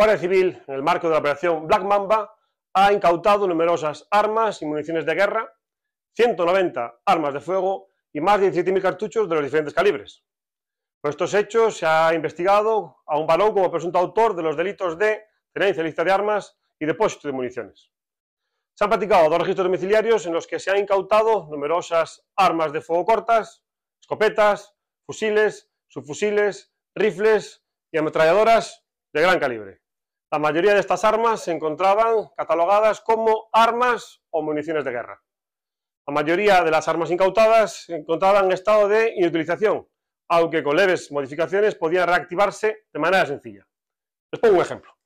Guardia Civil, en el marco de la operación Black Mamba, ha incautado numerosas armas y municiones de guerra, 190 armas de fuego y más de 17.000 cartuchos de los diferentes calibres. Por estos hechos se ha investigado a un balón como presunto autor de los delitos de tenencia lista de armas y depósito de municiones. Se han practicado dos registros domiciliarios en los que se han incautado numerosas armas de fuego cortas, escopetas, fusiles, subfusiles, rifles y ametralladoras de gran calibre. La mayoría de estas armas se encontraban catalogadas como armas o municiones de guerra. La mayoría de las armas incautadas se encontraban en estado de inutilización, aunque con leves modificaciones podían reactivarse de manera sencilla. Les pongo un ejemplo.